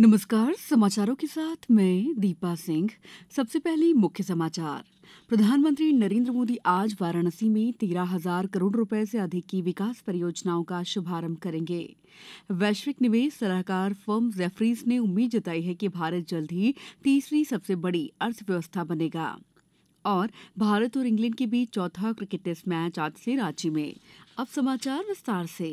नमस्कार समाचारों के साथ मैं दीपा सिंह सबसे पहले मुख्य समाचार प्रधानमंत्री नरेंद्र मोदी आज वाराणसी में तेरह हजार करोड़ रुपए से अधिक की विकास परियोजनाओं का शुभारंभ करेंगे वैश्विक निवेश सलाहकार फर्म जेफरीज ने उम्मीद जताई है कि भारत जल्द ही तीसरी सबसे बड़ी अर्थव्यवस्था बनेगा और भारत और इंग्लैंड के बीच चौथा क्रिकेट टेस्ट मैच आज से रांची में अब समाचार विस्तार से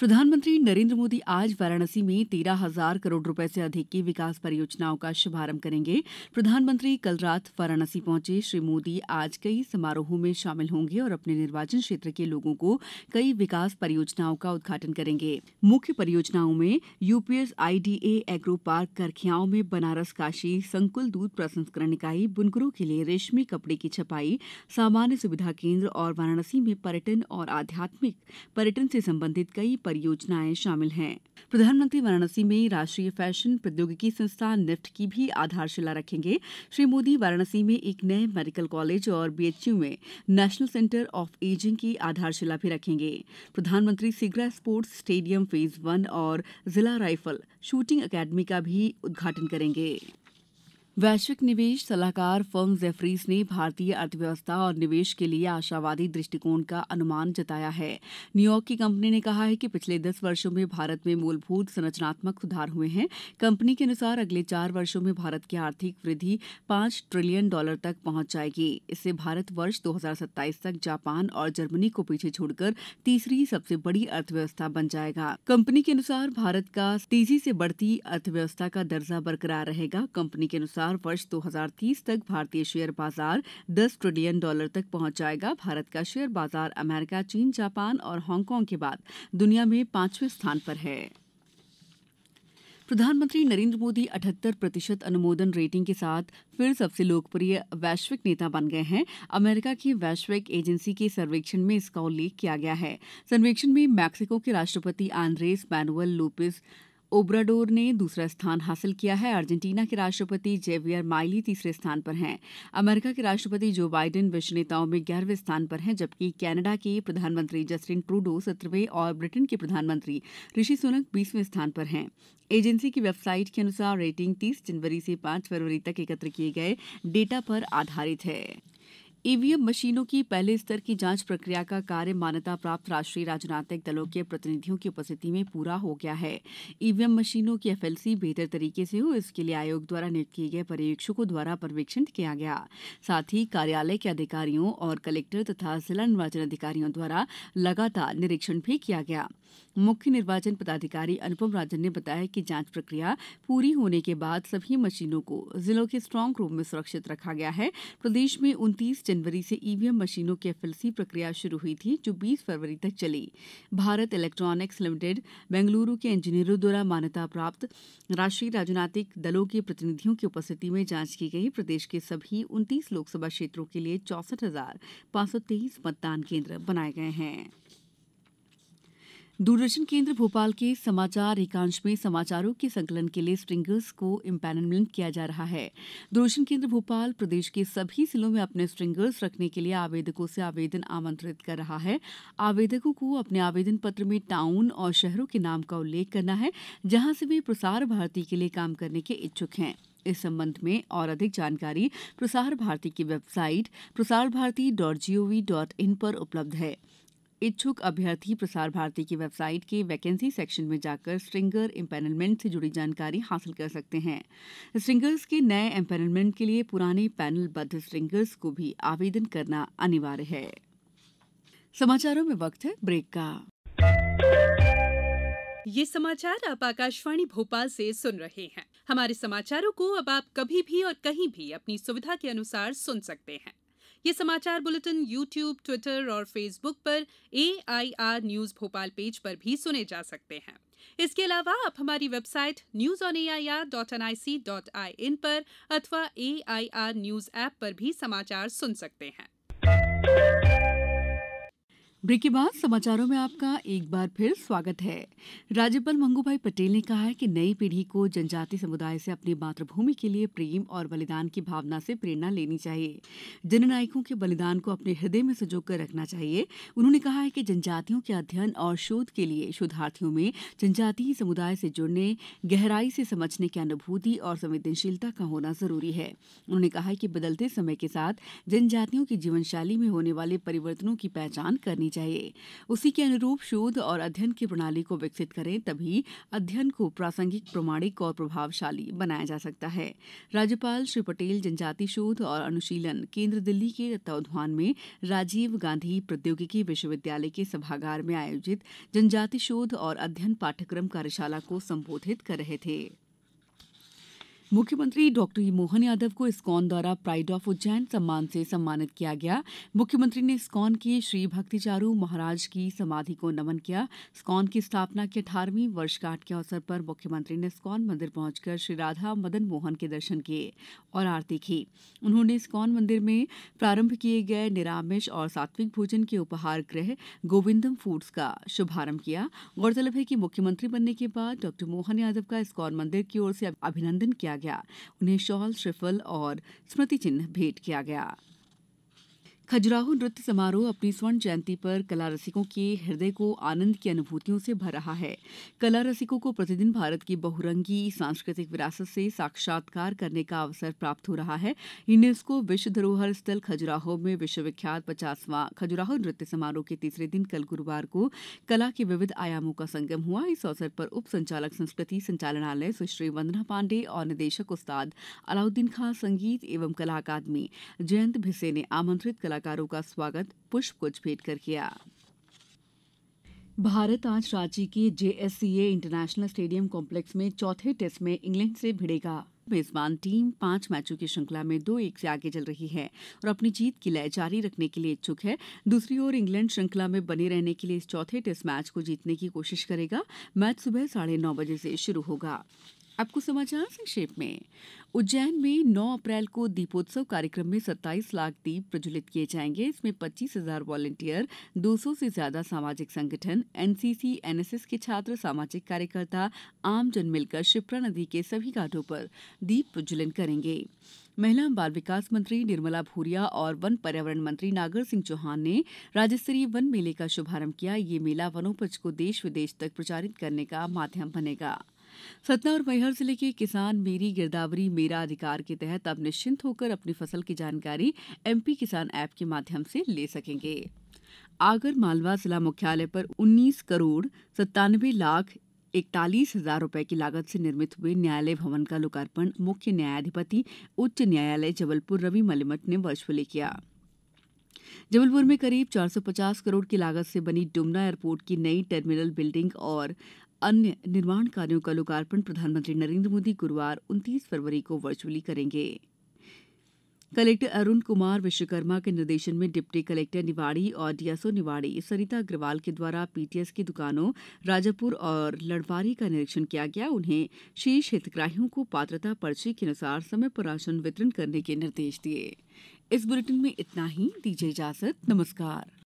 प्रधानमंत्री नरेन्द्र मोदी आज वाराणसी में तेरह हजार करोड़ रुपए से अधिक की विकास परियोजनाओं का शुभारंभ करेंगे प्रधानमंत्री कल रात वाराणसी पहुंचे श्री मोदी आज कई समारोहों में शामिल होंगे और अपने निर्वाचन क्षेत्र के लोगों को कई विकास परियोजनाओं का उद्घाटन करेंगे मुख्य परियोजनाओं में यूपीएस आईडीए एग्रो पार्क करखियाओं में बनारस काशी संकुल दूध प्रसंस्करण इकाई बुनकरों के लिए रेशमी कपड़े की छपाई सामान्य सुविधा केंद्र और वाराणसी में पर्यटन और आध्यात्मिक पर्यटन से संबंधित कई परियोजनाएं शामिल हैं प्रधानमंत्री वाराणसी में राष्ट्रीय फैशन प्रौद्योगिकी संस्थान निफ्ट की भी आधारशिला रखेंगे श्री मोदी वाराणसी में एक नए मेडिकल कॉलेज और बीएचयू में नेशनल सेंटर ऑफ एजिंग की आधारशिला भी रखेंगे प्रधानमंत्री Sigra sports stadium phase one और जिला राइफल शूटिंग अकेडमी का भी उद्घाटन करेंगे वैश्विक निवेश सलाहकार फर्म जेफरीज ने भारतीय अर्थव्यवस्था और निवेश के लिए आशावादी दृष्टिकोण का अनुमान जताया है न्यूयॉर्क की कंपनी ने कहा है कि पिछले दस वर्षों में भारत में मूलभूत संरचनात्मक सुधार हुए हैं कंपनी के अनुसार अगले चार वर्षों में भारत की आर्थिक वृद्धि पांच ट्रिलियन डॉलर तक पहुंच जाएगी इससे भारत वर्ष दो तक जापान और जर्मनी को पीछे छोड़कर तीसरी सबसे बड़ी अर्थव्यवस्था बन जाएगा कंपनी के अनुसार भारत का तेजी से बढ़ती अर्थव्यवस्था का दर्जा बरकरार रहेगा कंपनी के अनुसार अनुसार वर्ष 2030 तक भारतीय शेयर बाजार 10 ट्रिलियन डॉलर तक पहुंच जाएगा भारत का शेयर बाजार अमेरिका चीन जापान और हांगकांग के बाद दुनिया में पांचवें स्थान पर है प्रधानमंत्री नरेंद्र मोदी अठहत्तर प्रतिशत अनुमोदन रेटिंग के साथ फिर सबसे लोकप्रिय वैश्विक नेता बन गए हैं अमेरिका की वैश्विक एजेंसी के सर्वेक्षण में इसका उल्लेख किया गया है सर्वेक्षण में मैक्सिको के राष्ट्रपति आंद्रेस मैनुअल लोपिस ओब्राडोर ने दूसरा स्थान हासिल किया है अर्जेंटीना के राष्ट्रपति जेवियर माइली तीसरे स्थान पर हैं अमेरिका के राष्ट्रपति जो बाइडेन विश्व नेताओं में ग्यारहवें स्थान पर हैं जबकि कनाडा के प्रधानमंत्री जस्टिन ट्रूडो सत्रहवें और ब्रिटेन के प्रधानमंत्री ऋषि सुनक बीसवें स्थान पर हैं एजेंसी की वेबसाइट के अनुसार रेटिंग तीस जनवरी से पांच फरवरी तक एकत्र किए गए डेटा पर आधारित है ईवीएम मशीनों की पहले स्तर की जांच प्रक्रिया का कार्य मान्यता प्राप्त राष्ट्रीय राजनीतिक दलों के प्रतिनिधियों की उपस्थिति में पूरा हो गया है ईवीएम मशीनों की एफएलसी बेहतर तरीके से हो इसके लिए आयोग द्वारा नियुक्त किए गए पर्यवेक्षकों द्वारा पर्यवेक्षण किया गया साथ ही कार्यालय के अधिकारियों और कलेक्टर तथा जिला निर्वाचन अधिकारियों द्वारा लगातार निरीक्षण भी किया गया मुख्य निर्वाचन पदाधिकारी अनुपम राजन ने बताया कि जांच प्रक्रिया पूरी होने के बाद सभी मशीनों को जिलों के स्ट्रांग रूम में सुरक्षित रखा गया है प्रदेश में उनतीस जनवरी से ईवीएम मशीनों की एफएलसी प्रक्रिया शुरू हुई थी जो 20 फरवरी तक चली भारत इलेक्ट्रॉनिक्स लिमिटेड बेंगलुरु के इंजीनियरों द्वारा मान्यता प्राप्त राष्ट्रीय राजनीतिक दलों के प्रतिनिधियों की उपस्थिति में जांच की गई प्रदेश के सभी उनतीस लोकसभा क्षेत्रों के लिए चौसठ मतदान केंद्र बनाए गए हैं दूरदर्शन केन्द्र भोपाल के समाचार एकांश में समाचारों के संकलन के लिए स्ट्रिंगर्स को इम्पैनलमेंट किया जा रहा है दूरदर्शन केन्द्र भोपाल प्रदेश के सभी जिलों में अपने स्ट्रिंगर्स रखने के लिए आवेदकों से आवेदन आमंत्रित कर रहा है आवेदकों को अपने आवेदन पत्र में टाउन और शहरों के नाम का उल्लेख करना है जहां से वे प्रसार भारती के लिए काम करने के इच्छुक हैं इस संबंध में और अधिक जानकारी प्रसार भारती की website Prasar Bharati dot gov dot in पर उपलब्ध है इच्छुक अभ्यर्थी प्रसार भारती की वेबसाइट के वैकेंसी सेक्शन में जाकर स्ट्रिंगर एम्पेनलमेंट से जुड़ी जानकारी हासिल कर सकते हैं स्ट्रिंगर्स के नए एम्पेनलमेंट के लिए पुराने पैनलबद्ध स्ट्रिंगर्स को भी आवेदन करना अनिवार्य है समाचारों में वक्त है ब्रेक का ये समाचार आप आकाशवाणी भोपाल से सुन रहे हैं हमारे समाचारों को अब आप कभी भी और कहीं भी अपनी सुविधा के अनुसार सुन सकते हैं ये समाचार बुलेटिन यू ट्यूब ट्विटर और फेसबुक पर एआईआर न्यूज भोपाल पेज पर भी सुने जा सकते हैं इसके अलावा आप हमारी website news on A I R dot N I C dot I N पर अथवा A I R news app पर भी समाचार सुन सकते हैं ब्रेक के बाद समाचारों में आपका एक बार फिर स्वागत है राज्यपाल मंगूभाई पटेल ने कहा है कि नई पीढ़ी को जनजाति समुदाय से अपनी मातृभूमि के लिए प्रेम और बलिदान की भावना से प्रेरणा लेनी चाहिए जननायकों के बलिदान को अपने हृदय में कर रखना चाहिए उन्होंने कहा है कि जनजातियों के अध्ययन और शोध के लिए शोधार्थियों में जनजातीय समुदाय से जुड़ने गहराई से समझने की अनुभूति और संवेदनशीलता का होना जरूरी है उन्होंने कहा है कि बदलते समय के साथ जनजातियों की जीवनशैली में होने वाले परिवर्तनों की पहचान करनी होनी चाहिए उसी के अनुरूप शोध और अध्ययन की प्रणाली को विकसित करें तभी अध्ययन को प्रासंगिक प्रमाणिक और प्रभावशाली बनाया जा सकता है राज्यपाल श्री पटेल जनजाति शोध और अनुशीलन केंद्र दिल्ली के तत्वावधान में राजीव गांधी प्रौद्योगिकी विश्वविद्यालय के सभागार में आयोजित जनजाति शोध और अध्ययन पाठ्यक्रम कार्यशाला को संबोधित कर रहे थे मुख्यमंत्री डॉक्टर मोहन यादव को इस्कॉन द्वारा प्राइड ऑफ उज्जैन सम्मान से सम्मानित किया गया मुख्यमंत्री ने इस्कॉन के श्री भक्तिचारू महाराज की समाधि को नमन किया स्कॉन की स्थापना की अठारहवीं वर्षगांठ के अवसर पर मुख्यमंत्री ने स्कॉन मंदिर पहुंचकर श्री राधा मदन मोहन के दर्शन किए और आरती की उन्होंने स्कॉन मंदिर में प्रारंभ किए गए निरामिष और सात्विक भोजन के उपहार गृह गोविंदम फूड्स का शुभारंभ किया गौरतलब है कि मुख्यमंत्री बनने के बाद डॉक्टर मोहन यादव का स्कॉन मंदिर की ओर से अभिनंदन किया गया उन्हें शॉल श्रिफल और स्मृति चिन्ह भेंट किया गया खजुराहो नृत्य समारोह अपनी स्वर्ण जयंती पर कला रसिकों के हृदय को आनंद की अनुभूतियों से भर रहा है कला रसिकों को प्रतिदिन भारत की बहुरंगी सांस्कृतिक विरासत से साक्षात्कार करने का अवसर प्राप्त हो रहा है यूनेस्को विश्व धरोहर स्थल खजुराहो में विश्वविख्यात पचासवां खजुराहो नृत्य समारोह के तीसरे दिन कल गुरुवार को कला के विविध आयामों का संगम हुआ इस अवसर पर उप संचालक संस्कृति संचालनालय सुश्री वंदना पांडे और निदेशक उस्ताद अलाउद्दीन खान संगीत एवं कला अकादमी जयंत भिसे ने आमंत्रित कला कलाकारों का स्वागत पुष्पगुच्छ भेंट कर किया भारत आज रांची के जेएससीए इंटरनेशनल स्टेडियम कॉम्प्लेक्स में चौथे टेस्ट में इंग्लैंड से भिड़ेगा मेजबान टीम पांच मैचों की श्रृंखला में दो एक से आगे चल रही है और अपनी जीत की लय जारी रखने के लिए इच्छुक है दूसरी ओर इंग्लैंड श्रृंखला में बने रहने के लिए इस चौथे टेस्ट मैच को जीतने की कोशिश करेगा मैच सुबह साढ़े नौ बजे से शुरू होगा अब कुछ समाचार संक्षेप में उज्जैन में 9 अप्रैल को दीपोत्सव कार्यक्रम में 27 लाख दीप प्रज्वलित किए जाएंगे इसमें पच्चीस हजार वॉलेंटियर दो से ज्यादा सामाजिक संगठन एनसीसी एनएसएस के छात्र सामाजिक कार्यकर्ता आमजन मिलकर शिप्रा नदी के सभी घाटों पर दीप प्रज्वलन करेंगे महिला बाल विकास मंत्री निर्मला भूरिया और वन पर्यावरण मंत्री नागर सिंह चौहान ने राज्य स्तरीय वन मेले का शुभारंभ किया ये मेला वनोपज को देश विदेश तक प्रचारित करने का माध्यम बनेगा सतना और मैहर जिले के किसान मेरी गिरदावरी मेरा अधिकार के तहत अब निश्चिंत होकर अपनी फसल की जानकारी एमपी किसान ऐप के माध्यम से ले सकेंगे आगर मालवा जिला मुख्यालय पर 19 करोड़ सत्तानवे लाख इकतालीस हजार रूपए की लागत से निर्मित हुए न्यायालय भवन का लोकार्पण मुख्य न्यायाधिपति उच्च न्यायालय जबलपुर रवि मलिमठ ने वर्चुअली किया जबलपुर में करीब 450 करोड़ की लागत से बनी डुमना एयरपोर्ट की नई टर्मिनल बिल्डिंग और अन्य निर्माण कार्यों का लोकार्पण प्रधानमंत्री नरेन्द्र मोदी गुरूवार उनतीस फरवरी को वर्चुअली करेंगे कलेक्टर अरुण कुमार विश्वकर्मा के निर्देशन में डिप्टी कलेक्टर निवाड़ी और डीएसओ निवाड़ी सरिता अग्रवाल के द्वारा पीटीएस की दुकानों राजापुर और लड़वारी का निरीक्षण किया गया उन्हें शेष हितग्राहियों को पात्रता पर्ची के अनुसार समय पर राशन वितरण करने के निर्देश दिए इस बुलेटिन में इतना ही दीजिए इजाजत नमस्कार